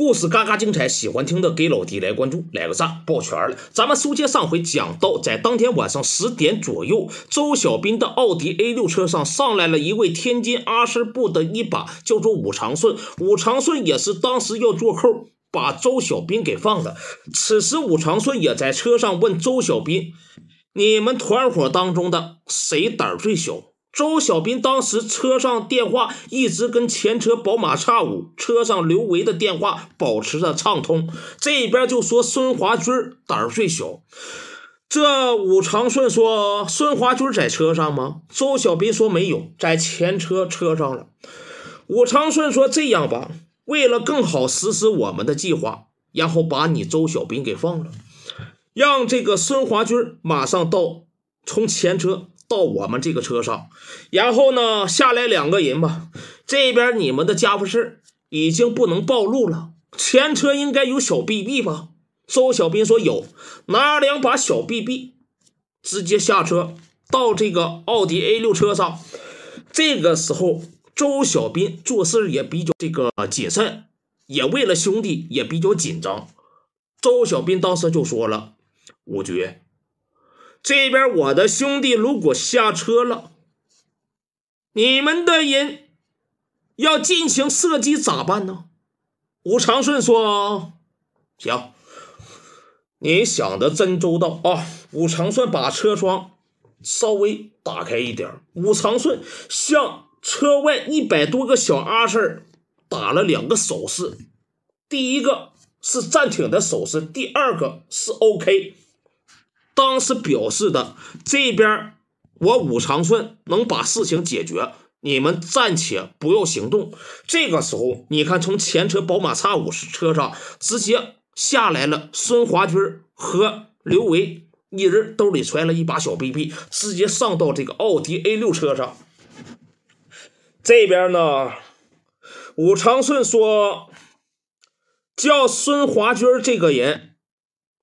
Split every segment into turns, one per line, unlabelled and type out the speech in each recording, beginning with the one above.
故事嘎嘎精彩，喜欢听的给老弟来关注，来个赞，抱拳了。咱们书接上回，讲到在当天晚上十点左右，周小兵的奥迪 A 六车上上来了一位天津阿什布的一把，叫做武长顺。武长顺也是当时要做扣，把周小兵给放了。此时武长顺也在车上问周小兵：“你们团伙当中的谁胆儿最小？”周小斌当时车上电话一直跟前车宝马叉五车上刘维的电话保持着畅通，这边就说孙华军胆儿最小。这武长顺说：“孙华军在车上吗？”周小斌说：“没有，在前车车上了。”武长顺说：“这样吧，为了更好实施我们的计划，然后把你周小斌给放了，让这个孙华军马上到从前车。”到我们这个车上，然后呢下来两个人吧。这边你们的家伙事已经不能暴露了。前车应该有小 BB 吧？周小斌说有，拿两把小 BB，直接下车到这个奥迪 A6 车上。这个时候，周小斌做事也比较这个谨慎，也为了兄弟也比较紧张。周小斌当时就说了：“五局。”这边我的兄弟如果下车了，你们的人要进行射击咋办呢？武长顺说：“行，你想的真周到啊！”武长顺把车窗稍微打开一点儿。武长顺向车外一百多个小阿 sir 打了两个手势，第一个是暂停的手势，第二个是 OK。当时表示的这边，我武长顺能把事情解决，你们暂且不要行动。这个时候，你看从前车宝马叉五车上直接下来了孙华军和刘维，一人兜里揣了一把小 BB，直接上到这个奥迪 A 六车上。这边呢，武长顺说，叫孙华军这个人，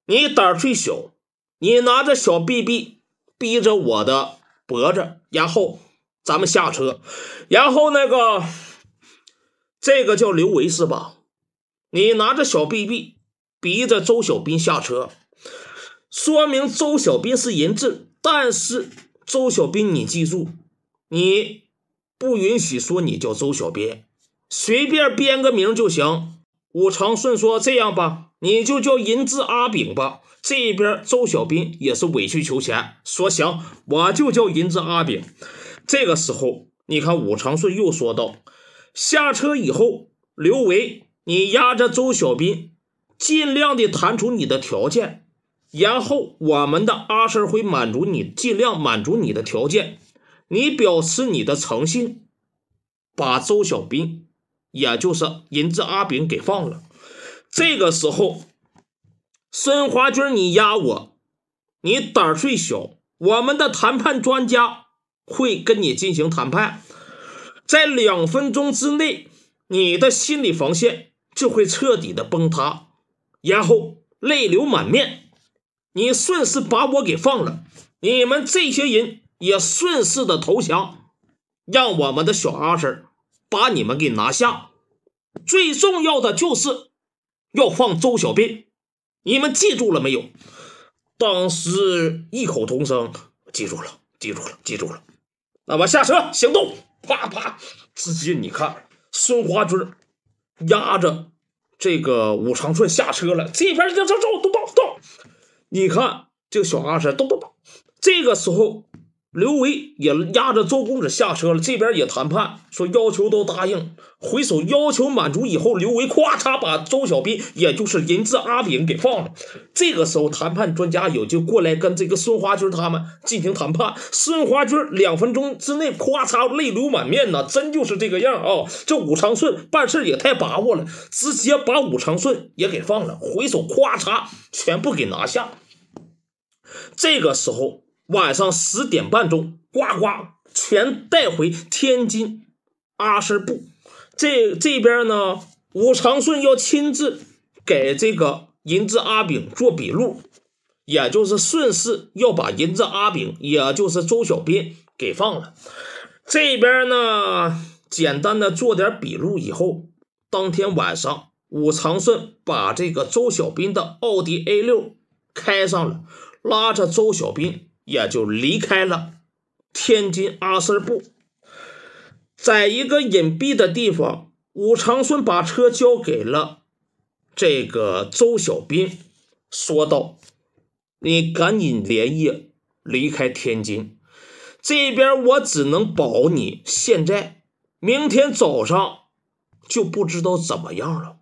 你胆儿最小。你拿着小 B B，逼着我的脖子，然后咱们下车，然后那个这个叫刘维是吧？你拿着小 B B，逼着周小斌下车，说明周小斌是人质。但是周小斌，你记住，你不允许说你叫周小斌，随便编个名就行。武长顺说：“这样吧，你就叫银子阿炳吧。”这边周小斌也是委曲求全，说：“行，我就叫银子阿炳。”这个时候，你看武长顺又说道：“下车以后，刘维，你压着周小斌，尽量的谈出你的条件，然后我们的阿婶会满足你，尽量满足你的条件，你表示你的诚信，把周小斌。”也就是银子阿炳给放了，这个时候，孙华军，你压我，你胆儿最小，我们的谈判专家会跟你进行谈判，在两分钟之内，你的心理防线就会彻底的崩塌，然后泪流满面，你顺势把我给放了，你们这些人也顺势的投降，让我们的小阿婶把你们给拿下。最重要的就是要放周小斌，你们记住了没有？当时异口同声，记住了，记住了，记住了。那么下车行动，啪啪，直接你看，孙华军压着这个武长顺下车了，这边就走走，都动动。你看这个小阿山动动动。这个时候。刘维也压着周公子下车了，这边也谈判，说要求都答应。回首要求满足以后，刘维咵嚓把周小兵，也就是人质阿炳给放了。这个时候，谈判专家有就过来跟这个孙华军他们进行谈判。孙华军两分钟之内咵嚓泪流满面呐，真就是这个样啊！这武长顺办事也太把握了，直接把武长顺也给放了。回首咵嚓全部给拿下。这个时候。晚上十点半钟，呱呱全带回天津阿什布，这这边呢，武长顺要亲自给这个银子阿炳做笔录，也就是顺势要把银子阿炳，也就是周小斌给放了。这边呢，简单的做点笔录以后，当天晚上，武长顺把这个周小斌的奥迪 A 六开上了，拉着周小斌。也就离开了天津阿四部，在一个隐蔽的地方，武长顺把车交给了这个周小斌，说道：“你赶紧连夜离开天津，这边我只能保你。现在明天早上就不知道怎么样了。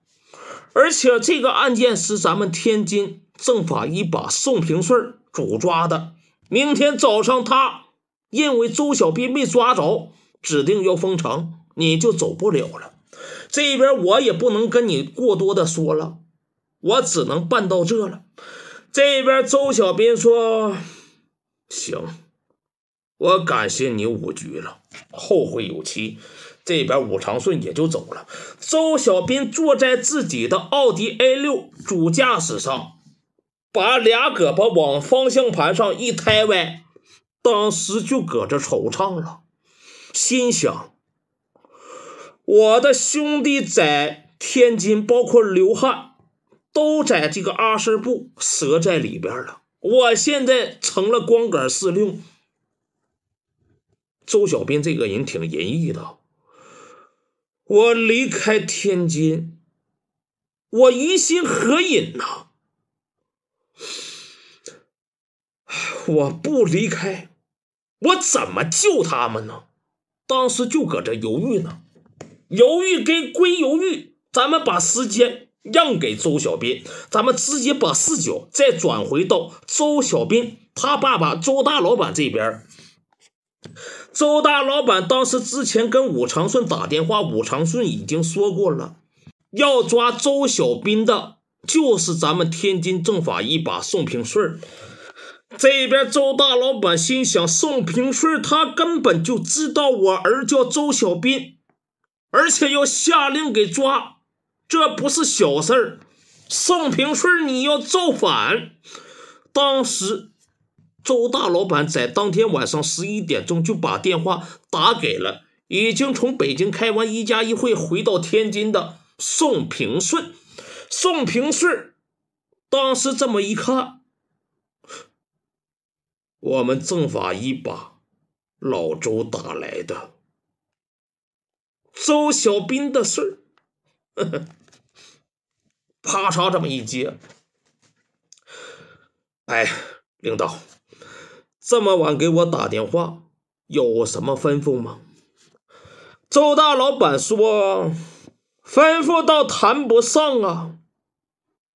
而且这个案件是咱们天津政法一把宋平顺主抓的。”明天早上，他因为周小斌被抓着，指定要封城，你就走不了了。这边我也不能跟你过多的说了，我只能办到这了。这边周小斌说：“行，我感谢你五局了，后会有期。”这边武长顺也就走了。周小斌坐在自己的奥迪 A 六主驾驶上。把俩胳膊往方向盘上一抬歪，当时就搁这惆怅了，心想：我的兄弟在天津，包括刘汉，都在这个阿什部折在里边了。我现在成了光杆司令。周小斌这个人挺仁义的，我离开天津，我于心何忍呢？我不离开，我怎么救他们呢？当时就搁这犹豫呢，犹豫跟归犹豫。咱们把时间让给周小斌，咱们直接把视角再转回到周小斌他爸爸周大老板这边。周大老板当时之前跟武长顺打电话，武长顺已经说过了，要抓周小斌的。就是咱们天津政法一把宋平顺这边周大老板心想：宋平顺他根本就知道我儿叫周小斌，而且要下令给抓，这不是小事儿。宋平顺你要造反！当时周大老板在当天晚上十一点钟就把电话打给了已经从北京开完“一加一”会回到天津的宋平顺。宋平顺当时这么一看，我们政法一把老周打来的，周小斌的事儿，啪嚓这么一接，哎，领导这么晚给我打电话，有什么吩咐吗？周大老板说。吩咐倒谈不上啊，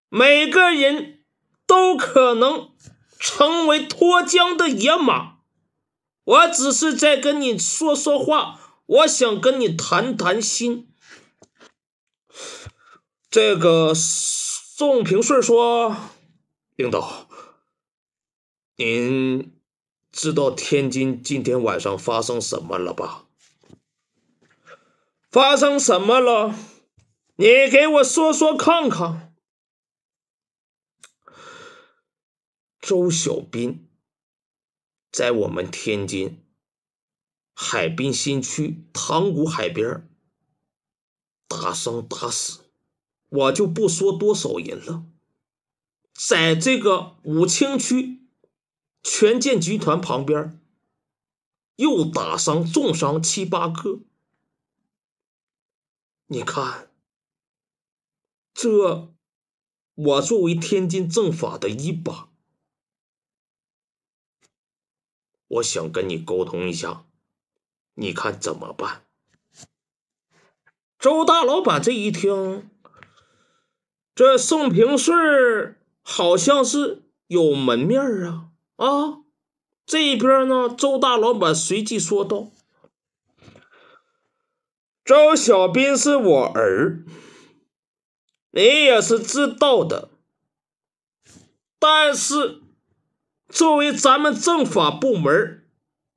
每个人都可能成为脱缰的野马。我只是在跟你说说话，我想跟你谈谈心。这个宋平顺说：“领导，您知道天津今天晚上发生什么了吧？发生什么了？”你给我说说看看，周小斌在我们天津海滨新区塘沽海边打伤打死，我就不说多少人了。在这个武清区权健集团旁边，又打伤重伤七八个。你看。这，我作为天津政法的一把，我想跟你沟通一下，你看怎么办？周大老板这一听，这宋平顺好像是有门面啊啊！这边呢，周大老板随即说道：“周小斌是我儿。”你也是知道的，但是作为咱们政法部门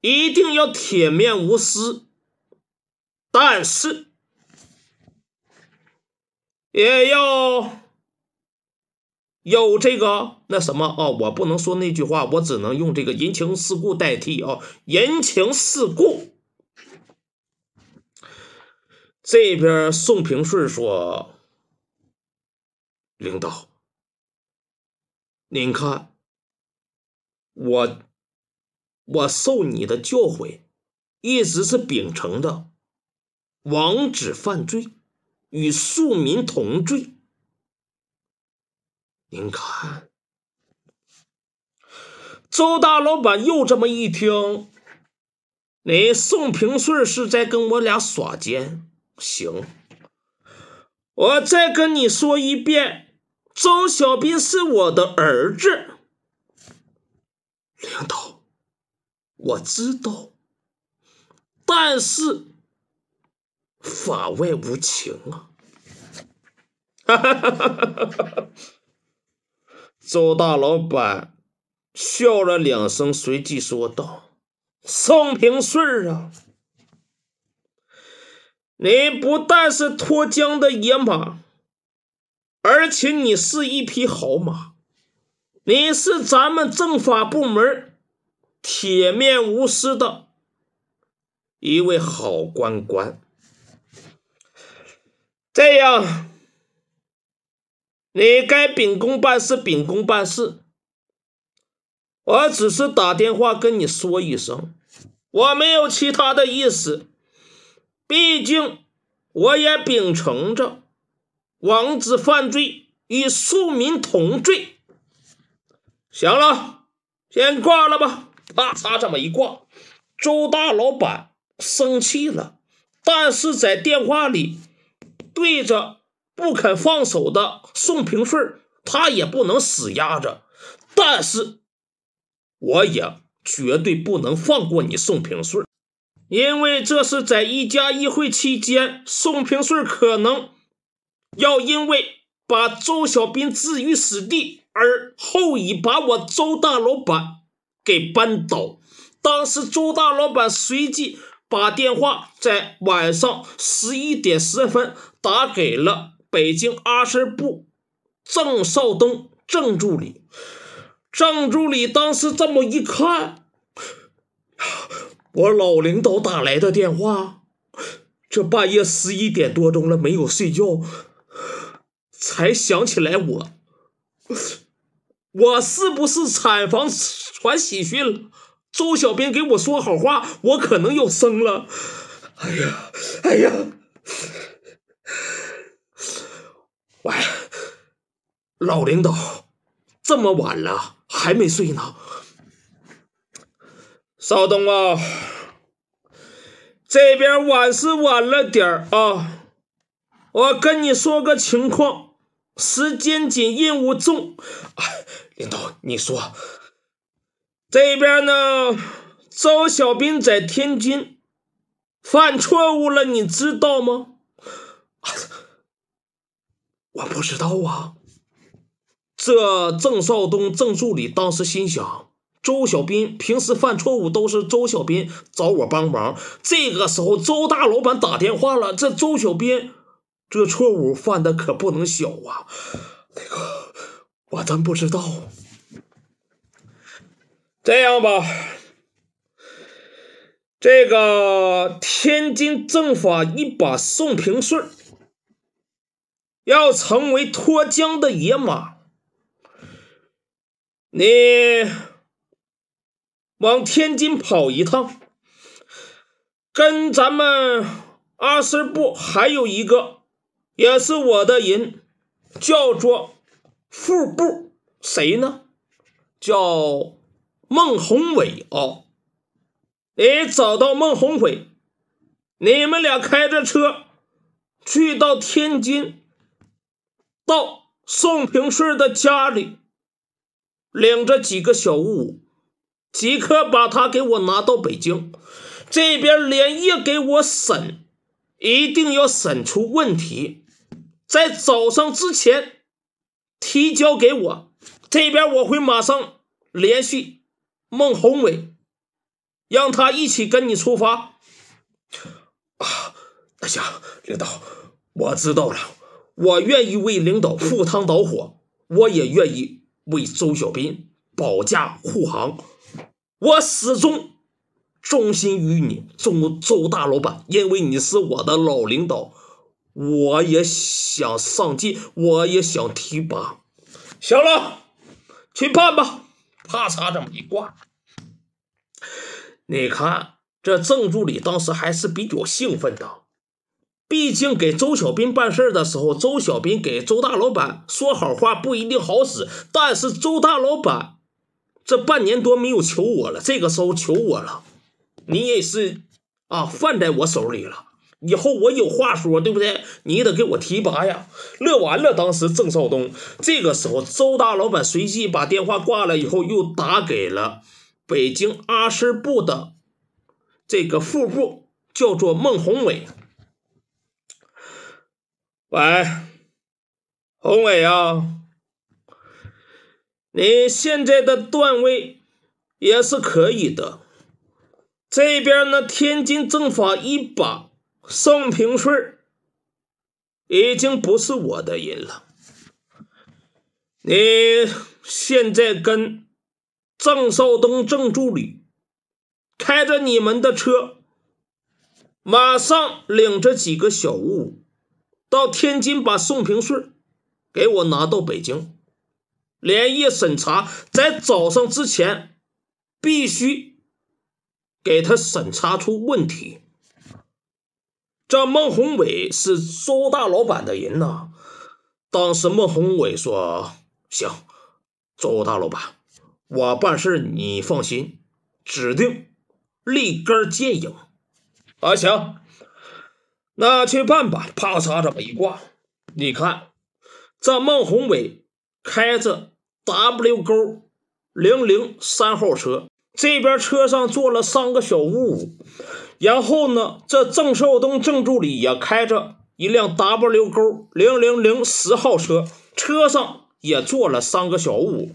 一定要铁面无私，但是也要有这个那什么啊，我不能说那句话，我只能用这个人情世故代替啊，人情世故。这边宋平顺说。领导，您看，我我受你的教诲，一直是秉承的“王子犯罪，与庶民同罪”。您看，周大老板又这么一听，你宋平顺是在跟我俩耍奸，行，我再跟你说一遍。周小兵是我的儿子，领导，我知道，但是法外无情啊！哈哈哈哈哈！周大老板笑了两声，随即说道：“宋平顺啊，你不但是脱缰的野马。”而且你是一匹好马，你是咱们政法部门铁面无私的一位好官官。这样，你该秉公办事，秉公办事。我只是打电话跟你说一声，我没有其他的意思。毕竟，我也秉承着。王子犯罪与庶民同罪。行了，先挂了吧。咔嚓，这么一挂，周大老板生气了。但是在电话里，对着不肯放手的宋平顺，他也不能死压着。但是，我也绝对不能放过你，宋平顺，因为这是在一加一会期间，宋平顺可能。要因为把周小兵置于死地，而后以把我周大老板给扳倒。当时周大老板随即把电话在晚上十一点十分打给了北京阿什部郑少东郑助理。郑助理当时这么一看，我老领导打来的电话，这半夜十一点多钟了，没有睡觉。才想起来我，我是不是产房传喜讯了？周小编给我说好话，我可能要生了。哎呀，哎呀！喂，老领导，这么晚了还没睡呢？邵东啊，这边晚是晚了点儿啊。我跟你说个情况，时间紧，任务重。哎，领导，你说这边呢？周小斌在天津犯错误了，你知道吗？我不知道啊。这郑少东郑助理当时心想：周小斌平时犯错误都是周小斌找我帮忙，这个时候周大老板打电话了，这周小斌。这错误犯的可不能小啊！那个，我真不知道。这样吧，这个天津政法一把宋平顺要成为脱缰的野马，你往天津跑一趟，跟咱们阿斯布还有一个。也是我的人，叫做副部，谁呢？叫孟宏伟哦。哎，找到孟宏伟，你们俩开着车去到天津，到宋平顺的家里，领着几个小五，即刻把他给我拿到北京这边，连夜给我审，一定要审出问题。在早上之前提交给我，这边我会马上联系孟宏伟，让他一起跟你出发。啊，那行，领导，我知道了，我愿意为领导赴汤蹈火，我也愿意为周小斌保驾护航。我始终忠心于你，忠周大老板，因为你是我的老领导。我也想上进，我也想提拔。行了，去办吧。啪嚓，这么一挂。你看，这郑助理当时还是比较兴奋的，毕竟给周小斌办事的时候，周小斌给周大老板说好话不一定好使，但是周大老板这半年多没有求我了，这个时候求我了，你也是啊，饭在我手里了，以后我有话说，对不对？你得给我提拔呀！乐完了，当时郑少东这个时候，周大老板随即把电话挂了，以后又打给了北京阿诗部的这个副部，叫做孟宏伟。喂，宏伟啊，你现在的段位也是可以的。这边呢，天津政法一把宋平顺。已经不是我的人了。你现在跟郑少东、郑助理开着你们的车，马上领着几个小物到天津，把宋平顺给我拿到北京，连夜审查，在早上之前必须给他审查出问题。这孟宏伟是周大老板的人呢。当时孟宏伟说：“行，周大老板，我办事你放心，指定立竿见影。”啊，行，那去办吧。啪嚓，么一挂。你看，这孟宏伟开着 W 勾零零三号车，这边车上坐了三个小五五。然后呢，这郑少东郑助理也开着一辆 W 勾零零零十号车，车上也坐了三个小五，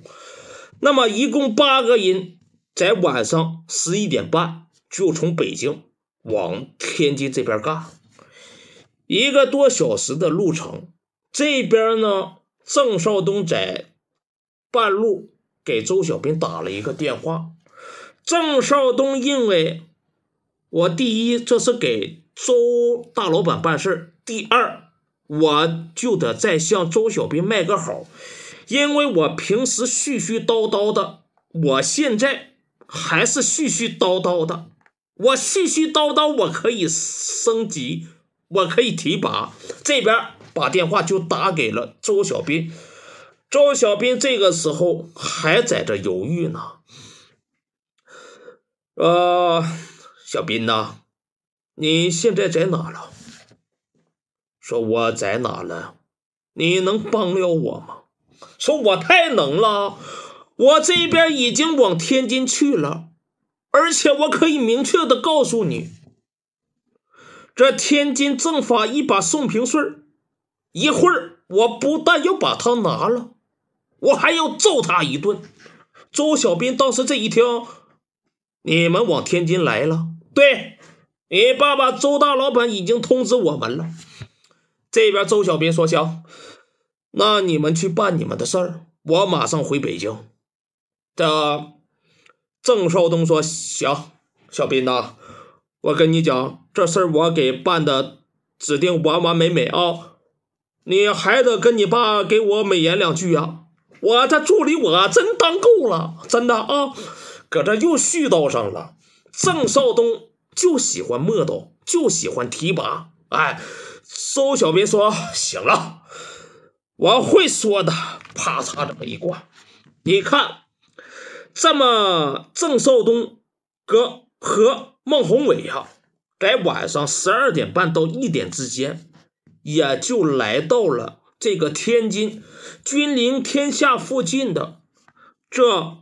那么一共八个人，在晚上十一点半就从北京往天津这边干，一个多小时的路程。这边呢，郑少东在半路给周小兵打了一个电话。郑少东因为。我第一，这是给周大老板办事第二，我就得再向周小兵卖个好，因为我平时絮絮叨叨的，我现在还是絮絮叨叨的。我絮絮叨叨，我可以升级，我可以提拔。这边把电话就打给了周小兵，周小兵这个时候还在这犹豫呢，呃。小斌呐，你现在在哪了？说我在哪了？你能帮了我吗？说我太能了，我这边已经往天津去了，而且我可以明确的告诉你，这天津政法一把宋平顺，一会儿我不但要把他拿了，我还要揍他一顿。周小斌当时这一听，你们往天津来了？对，你爸爸周大老板已经通知我们了。这边周小斌说行，那你们去办你们的事儿，我马上回北京。这郑少东说行，小斌呐，我跟你讲，这事儿我给办的指定完完美美啊！你还得跟你爸给我美言两句啊！我这助理我真当够了，真的啊！搁这又絮叨上了，郑少东。就喜欢磨叨，就喜欢提拔。哎，周小明说：“行了，我会说的。”啪嚓，这么一挂。你看，这么郑少东哥和孟宏伟呀，在晚上十二点半到一点之间，也就来到了这个天津君临天下附近的这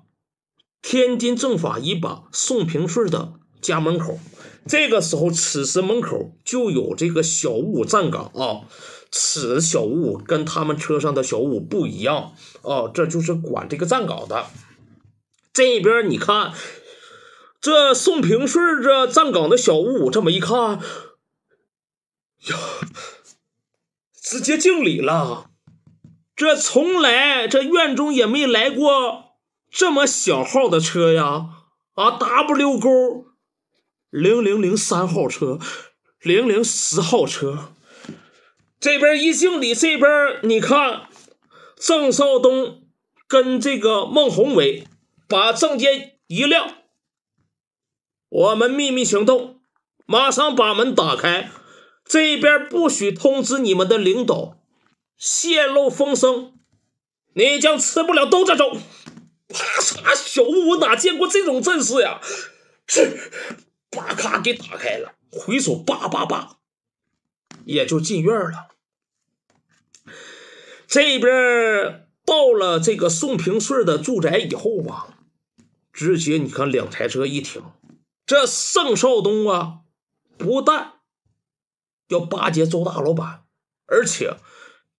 天津政法一把宋平顺的。家门口，这个时候，此时门口就有这个小屋站岗啊。此小屋跟他们车上的小屋不一样啊，这就是管这个站岗的。这边你看，这宋平顺这站岗的小屋，这么一看，呀，直接敬礼了。这从来这院中也没来过这么小号的车呀，啊，W 勾。零零零三号车，零零十号车，这边一经理，这边你看，郑少东跟这个孟宏伟把证件一亮，我们秘密行动，马上把门打开，这边不许通知你们的领导，泄露风声，你将吃不了兜着走。啪嚓！小吴我哪见过这种阵势呀？是。哇咔！给打开了，回手叭叭叭，也就进院了。这边到了这个宋平顺的住宅以后吧，直接你看两台车一停，这郑少东啊，不但要巴结周大老板，而且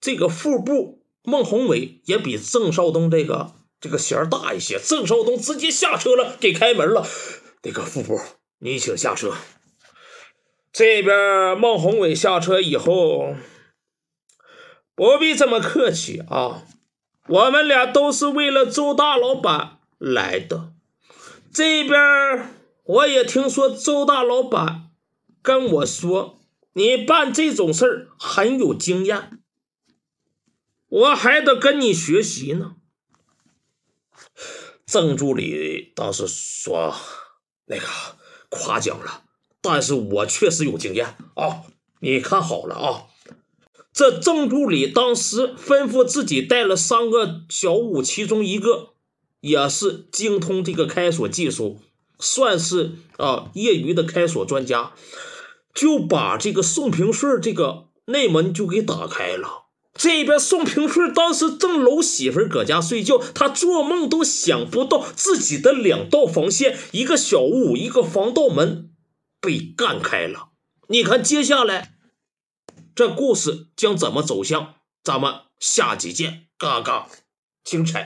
这个副部孟宏伟也比郑少东这个这个弦大一些。郑少东直接下车了，给开门了，那个副部。你请下车。这边孟宏伟下车以后，不必这么客气啊。我们俩都是为了周大老板来的。这边我也听说周大老板跟我说，你办这种事儿很有经验，我还得跟你学习呢。郑助理当时说那个。夸奖了，但是我确实有经验啊！你看好了啊，这郑助理当时吩咐自己带了三个小五，其中一个也是精通这个开锁技术，算是啊业余的开锁专家，就把这个宋平顺这个内门就给打开了。这边宋平顺当时正搂媳妇儿搁家睡觉，他做梦都想不到自己的两道防线，一个小屋、一个防盗门，被干开了。你看，接下来这故事将怎么走向？咱们下集见，嘎嘎，精彩！